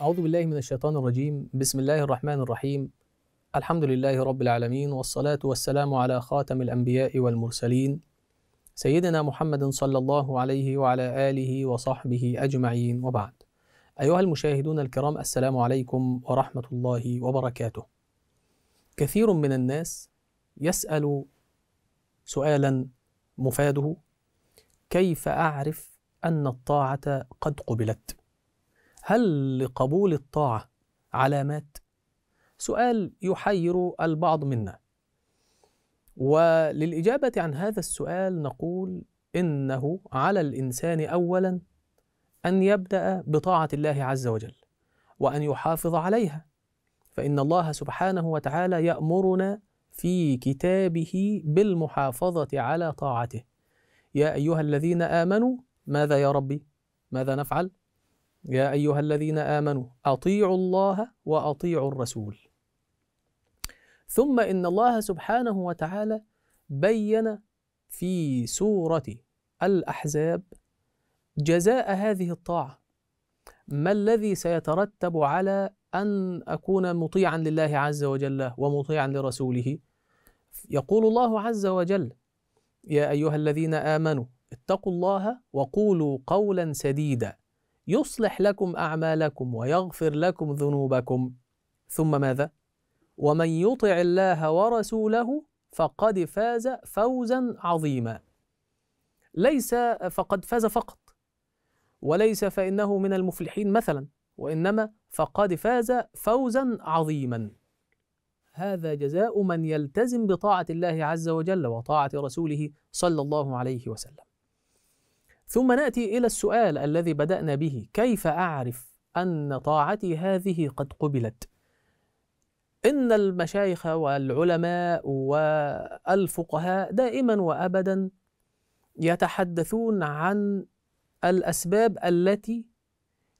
أعوذ بالله من الشيطان الرجيم بسم الله الرحمن الرحيم الحمد لله رب العالمين والصلاة والسلام على خاتم الأنبياء والمرسلين سيدنا محمد صلى الله عليه وعلى آله وصحبه أجمعين وبعد أيها المشاهدون الكرام السلام عليكم ورحمة الله وبركاته كثير من الناس يسأل سؤالا مفاده كيف أعرف أن الطاعة قد قبلت؟ هل لقبول الطاعة علامات؟ سؤال يحير البعض منا. وللإجابة عن هذا السؤال نقول إنه على الإنسان أولاً أن يبدأ بطاعة الله عز وجل، وأن يحافظ عليها، فإن الله سبحانه وتعالى يأمرنا في كتابه بالمحافظة على طاعته. يا أيها الذين آمنوا ماذا يا ربي؟ ماذا نفعل؟ يا أيها الذين آمنوا أطيعوا الله وأطيعوا الرسول ثم إن الله سبحانه وتعالى بين في سورة الأحزاب جزاء هذه الطاعة ما الذي سيترتب على أن أكون مطيعا لله عز وجل ومطيعا لرسوله يقول الله عز وجل يا أيها الذين آمنوا اتقوا الله وقولوا قولا سديدا يصلح لكم اعمالكم ويغفر لكم ذنوبكم ثم ماذا ومن يطع الله ورسوله فقد فاز فوزا عظيما ليس فقد فاز فقط وليس فانه من المفلحين مثلا وانما فقد فاز فوزا عظيما هذا جزاء من يلتزم بطاعه الله عز وجل وطاعه رسوله صلى الله عليه وسلم ثم ناتي الى السؤال الذي بدانا به كيف اعرف ان طاعتي هذه قد قبلت ان المشايخ والعلماء والفقهاء دائما وابدا يتحدثون عن الاسباب التي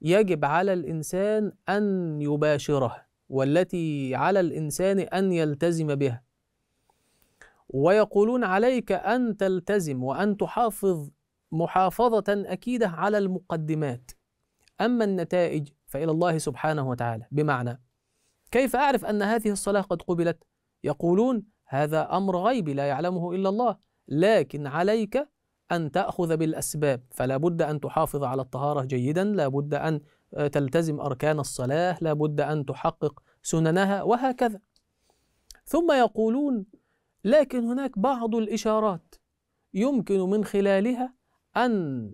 يجب على الانسان ان يباشرها والتي على الانسان ان يلتزم بها ويقولون عليك ان تلتزم وان تحافظ محافظة أكيدة على المقدمات أما النتائج فإلى الله سبحانه وتعالى بمعنى كيف أعرف أن هذه الصلاة قد قبلت؟ يقولون هذا أمر غيبي لا يعلمه إلا الله لكن عليك أن تأخذ بالأسباب فلا بد أن تحافظ على الطهارة جيدا لا بد أن آه، تلتزم أركان الصلاة لا بد أن تحقق سننها وهكذا ثم يقولون لكن هناك بعض الإشارات يمكن من خلالها أن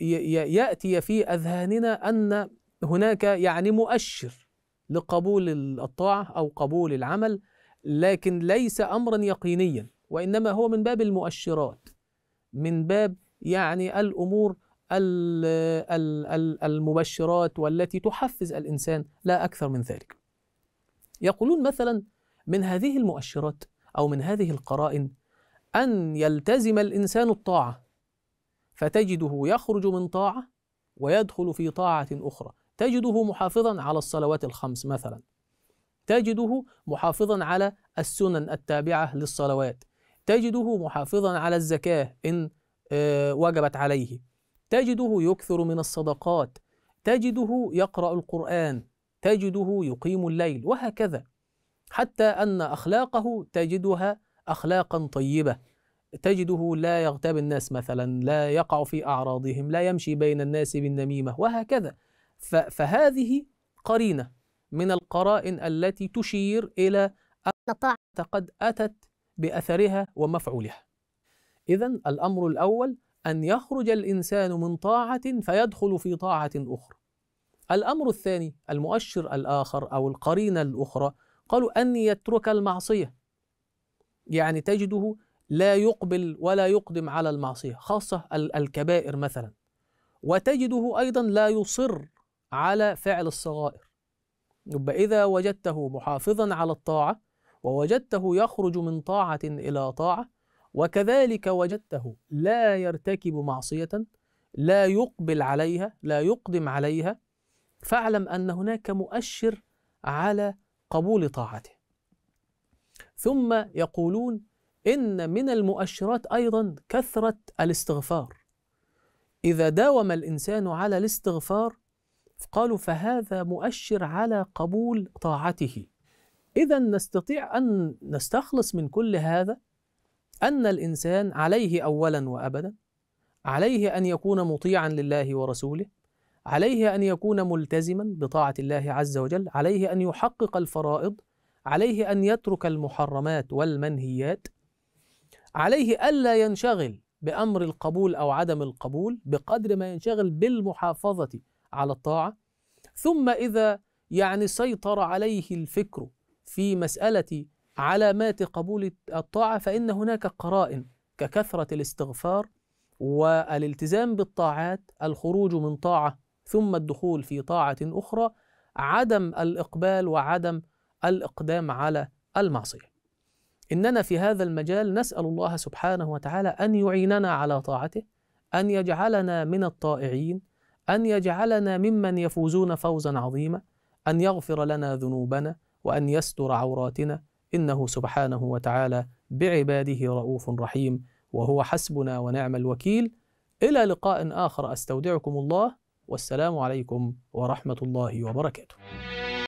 يأتي في أذهاننا أن هناك يعني مؤشر لقبول الطاعة أو قبول العمل لكن ليس أمرا يقينيا وإنما هو من باب المؤشرات من باب يعني الأمور المبشرات والتي تحفز الإنسان لا أكثر من ذلك يقولون مثلا من هذه المؤشرات أو من هذه القرائن أن يلتزم الإنسان الطاعة فتجده يخرج من طاعة ويدخل في طاعة أخرى تجده محافظا على الصلوات الخمس مثلا تجده محافظا على السنن التابعة للصلوات تجده محافظا على الزكاة إن آه، وجبت عليه تجده يكثر من الصدقات تجده يقرأ القرآن تجده يقيم الليل وهكذا حتى أن أخلاقه تجدها أخلاقا طيبة تجده لا يغتاب الناس مثلا لا يقع في أعراضهم لا يمشي بين الناس بالنميمة وهكذا فهذه قرينة من القرائن التي تشير إلى أن الطاعة قد أتت بأثرها ومفعولها إذا الأمر الأول أن يخرج الإنسان من طاعة فيدخل في طاعة أخرى الأمر الثاني المؤشر الآخر أو القرينة الأخرى قالوا أن يترك المعصية يعني تجده لا يقبل ولا يقدم على المعصية خاصة الكبائر مثلا وتجده أيضا لا يصر على فعل الصغائر يبقى إذا وجدته محافظا على الطاعة ووجدته يخرج من طاعة إلى طاعة وكذلك وجدته لا يرتكب معصية لا يقبل عليها لا يقدم عليها فاعلم أن هناك مؤشر على قبول طاعته ثم يقولون إن من المؤشرات أيضا كثرة الاستغفار إذا داوم الإنسان على الاستغفار قالوا فهذا مؤشر على قبول طاعته إذا نستطيع أن نستخلص من كل هذا أن الإنسان عليه أولا وأبدا عليه أن يكون مطيعا لله ورسوله عليه أن يكون ملتزما بطاعة الله عز وجل عليه أن يحقق الفرائض عليه أن يترك المحرمات والمنهيات عليه ألا ينشغل بأمر القبول أو عدم القبول بقدر ما ينشغل بالمحافظة على الطاعة ثم إذا يعني سيطر عليه الفكر في مسألة علامات قبول الطاعة فإن هناك قرائن ككثرة الاستغفار والالتزام بالطاعات الخروج من طاعة ثم الدخول في طاعة أخرى عدم الإقبال وعدم الإقدام على المعصية إننا في هذا المجال نسأل الله سبحانه وتعالى أن يعيننا على طاعته أن يجعلنا من الطائعين أن يجعلنا ممن يفوزون فوزا عظيما أن يغفر لنا ذنوبنا وأن يستر عوراتنا إنه سبحانه وتعالى بعباده رؤوف رحيم وهو حسبنا ونعم الوكيل إلى لقاء آخر أستودعكم الله والسلام عليكم ورحمة الله وبركاته